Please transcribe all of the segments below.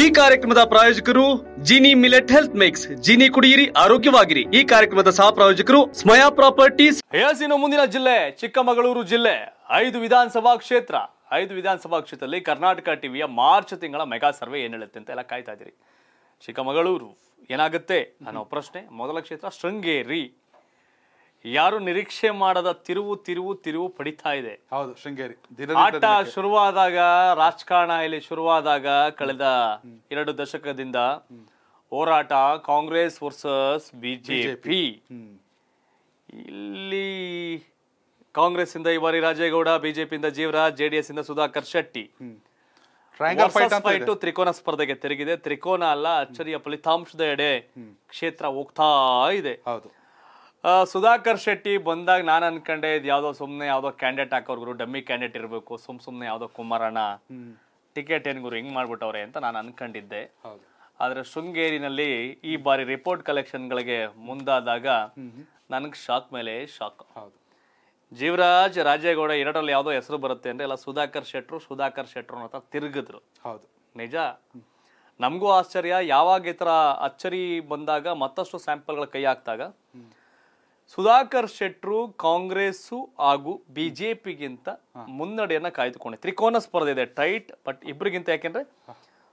ಈ ಕಾರ್ಯಕ್ರಮದ ಪ್ರಾಯೋಜಕರು Jini millet health mix Jini ಕುಡಿಯಿರಿ ಆರೋಗ್ಯವಾಗಿರಿ ಈ ಕಾರ್ಯಕ್ರಮದ ಸಹ ಪ್ರಾಯೋಜಕರು ಸ್ಮಯಾ ಪ್ರಾಪರ್ಟೀಸ್ ಹೇಸಿನ ಮುಂದಿನ ಜಿಲ್ಲೆ ಚಿಕ್ಕಮಗಳೂರು ಜಿಲ್ಲೆ ಐದು ವಿಧಾನಸಭಾ ಕ್ಷೇತ್ರ ಐದು ವಿಧಾನಸಭಾ ಕ್ಷೇತ್ರದಲ್ಲಿ ಕರ್ನಾಟಕ ಟಿವಿಯ ಮಾರ್ಚ್ ತಿಂಗಳ ಮೆಗಾ ಸರ್ವೆ ಏನ್ ಹೇಳುತ್ತೆ ಅಂತ ಎಲ್ಲ ಕಾಯ್ತಾ ಇದ್ದೀರಿ ಚಿಕ್ಕಮಗಳೂರು ಏನಾಗುತ್ತೆ ನಾನು ಪ್ರಶ್ನೆ ಮೊದಲ ಕ್ಷೇತ್ರ ಶೃಂಗೇರಿ ಯಾರು ನಿರೀಕ್ಷೆ ಮಾಡದ ತಿರುವು ತಿರುವು ತಿರುವು ಪಡಿತಾ ಇದೆ ಹೌದು ಶೃಂಗೇರಿ ಆಟ ಶುರುವಾದಾಗ ರಾಜಕಾರಣ ಇಲ್ಲಿ ಶುರುವಾದಾಗ ಕಳೆದ ಎರಡು ದಶಕದಿಂದ ಹೋರಾಟ ಕಾಂಗ್ರೆಸ್ ವರ್ಸಸ್ ಬಿಜೆಪಿ ಇಲ್ಲಿ ಕಾಂಗ್ರೆಸ್ ಇಂದ ಬಾರಿ ರಾಜೇಗೌಡ ಬಿಜೆಪಿಯಿಂದ ಜೀವರಾಜ್ ಜೆಡಿಎಸ್ ಇಂದ ಸುಧಾಕರ್ ಶೆಟ್ಟಿ ತ್ರಿಕೋನ ಸ್ಪರ್ಧೆಗೆ ತೆರಗಿದೆ ತ್ರಿಕೋನ ಅಲ್ಲ ಅಚ್ಚರಿಯ ಫಲಿತಾಂಶದ ಎಡೆ ಕ್ಷೇತ್ರ ಹೋಗ್ತಾ ಇದೆ ಹೌದು ಸುಧಾಕರ್ ಶೆಟ್ಟಿ ಬಂದಾಗ ನಾನು ಅನ್ಕೊಂಡೆ ಇದು ಯಾವ್ದೋ ಸುಮ್ನೆ ಯಾವ್ದೋ ಕ್ಯಾಂಡಿಡೇಟ್ ಗುರು ಡಮ್ಮಿ ಕ್ಯಾಂಡಿಡೇಟ್ ಇರಬೇಕು ಸುಮ್ ಸುಮ್ಮನೆ ಯಾವ್ದೋ ಕುಮಾರಣ್ಣ ಟಿಕೆಟ್ ಗುರು ಹಿಂಗ್ ಮಾಡ್ಬಿಟ್ಟವ್ರೆ ಅಂತ ನಾನು ಅನ್ಕೊಂಡಿದ್ದೆ ಆದ್ರೆ ಶೃಂಗೇರಿನಲ್ಲಿ ಈ ಬಾರಿ ರಿಪೋರ್ಟ್ ಕಲೆಕ್ಷನ್ಗಳಿಗೆ ಮುಂದಾದಾಗ ನನಗೆ ಶಾಕ್ ಮೇಲೆ ಶಾಕ್ ಜೀವರಾಜ್ ರಾಜೇಗೌಡ ಎರಡರಲ್ಲಿ ಯಾವ್ದೋ ಹೆಸರು ಬರುತ್ತೆ ಅಂದ್ರೆ ಎಲ್ಲ ಸುಧಾಕರ್ ಶೆಟ್ರು ಸುಧಾಕರ್ ಶೆಟ್ರು ಅಂತ ತಿರುಗಿದ್ರು ಹೌದು ನಿಜ ನಮಗೂ ಆಶ್ಚರ್ಯ ಯಾವಾಗ ಈ ಥರ ಅಚ್ಚರಿ ಬಂದಾಗ ಮತ್ತಷ್ಟು ಸ್ಯಾಂಪಲ್ಗಳ ಕೈ ಹಾಕ್ದಾಗ ಸುಧಾಕರ್ ಶೆಟ್ರು ಕಾಂಗ್ರೆಸ್ಸು ಹಾಗೂ ಬಿಜೆಪಿಗಿಂತ ಮುನ್ನಡೆಯನ್ನ ಕಾಯ್ದುಕೊಂಡೆ ತ್ರಿಕೋನ ಸ್ಪರ್ಧೆ ಇದೆ ಟೈಟ್ ಬಟ್ ಇಬ್ಬರಿಗಿಂತ ಯಾಕೆಂದ್ರೆ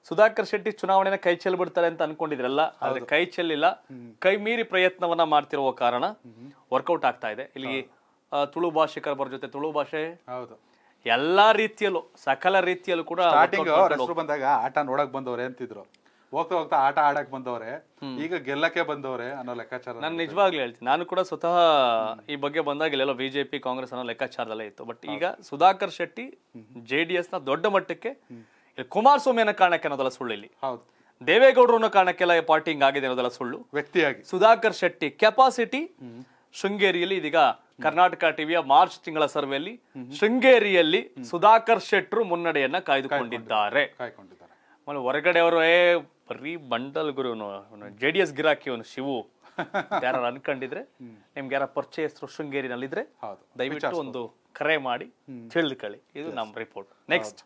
ಸುಧಾಕರ್ ಶೆಟ್ಟಿ ಚುನಾವಣೆನ ಕೈ ಚೆಲ್ಬಿಡ್ತಾರೆ ಅಂತ ಅನ್ಕೊಂಡಿದ್ರಲ್ಲ ಆದ್ರೆ ಕೈ ಚೆಲ್ಲಿಲ್ಲ ಕೈ ಮೀರಿ ಪ್ರಯತ್ನವನ್ನ ಮಾಡ್ತಿರುವ ಕಾರಣ ವರ್ಕೌಟ್ ಆಗ್ತಾ ಇದೆ ಇಲ್ಲಿ ತುಳು ಭಾಷಿಕರ ಬರ ಜೊತೆ ತುಳು ಭಾಷೆ ಎಲ್ಲಾ ರೀತಿಯಲ್ಲೂ ಸಕಲ ರೀತಿಯಲ್ಲೂ ಕೂಡ ಬಂದಾಗ ಆಟ ನೋಡಕ್ ಬಂದವ್ರೆ ಅಂತಿದ್ರು ಹೋಗ್ತಾ ಹೋಗ್ತಾ ಆಟ ಆಡಕ್ ಬಂದವ್ರೆ ಈಗ ಗೆಲ್ಲಕ್ಕೆ ಬಂದವ್ರೆ ಅನ್ನೋ ಲೆಕ್ಕಾಚಾರ ನಾನು ನಿಜವಾಗ್ಲೂ ಹೇಳ್ತೀನಿ ನಾನು ಕೂಡ ಸ್ವತಃ ಈ ಬಗ್ಗೆ ಬಂದಾಗ ಇಲ್ಲೆಲ್ಲೋ ಬಿಜೆಪಿ ಕಾಂಗ್ರೆಸ್ ಅನ್ನೋ ಲೆಕ್ಕಾಚಾರದಲ್ಲೇ ಇತ್ತು ಬಟ್ ಈಗ Sudhakar Shetty J D S ನ ದೊಡ್ಡ ಮಟ್ಟಕ್ಕೆ ಕುಮಾರಸ್ವಾಮಿ ಅನ್ನೋ ಕಾರಣಕ್ಕೆ ಅನ್ನೋದಲ್ಲ ಸುಳ್ಳು ಇಲ್ಲಿ ಹೌದು ದೇವೇಗೌಡರು ಕಾರಣಕ್ಕೆಲ್ಲ ಪಾರ್ಟಿ ಆಗಿದೆ ಅನ್ನೋದೆಲ್ಲ ಸುಳ್ಳು ವ್ಯಕ್ತಿಯಾಗಿ ಸುಧಾಕರ್ ಶೆಟ್ಟಿ ಕೆಪಾಸಿಟಿ ಶೃಂಗೇರಿಯಲ್ಲಿ ಇದೀಗ ಕರ್ನಾಟಕ ಟಿವಿಯ ಮಾರ್ಚ್ ತಿಂಗಳ ಸರ್ವೆಯಲ್ಲಿ ಶೃಂಗೇರಿಯಲ್ಲಿ ಸುಧಾಕರ್ ಶೆಟ್ಟರು ಮುನ್ನಡೆಯನ್ನ ಕಾಯ್ದುಕೊಂಡಿದ್ದಾರೆ ಹೊರಗಡೆ ಅವರು ಬರೀ ಬಂಡಲ್ ಗುರು ಜೆ ಡಿ ಎಸ್ ಗಿರಾಕಿ ಅವನು ಶಿವು ಯಾರು ಅನ್ಕೊಂಡಿದ್ರೆ ನಿಮ್ಗೆ ಯಾರ ಪರ್ಚೇಸ್ ಶೃಂಗೇರಿನಲ್ಲಿದ್ರೆ ದಯವಿಟ್ಟು ಒಂದು ಕರೆ ಮಾಡಿ ತಿಳಿದುಕೊಳ್ಳಿ ಇದು ನಮ್ಮ ರಿಪೋರ್ಟ್ ನೆಕ್ಸ್ಟ್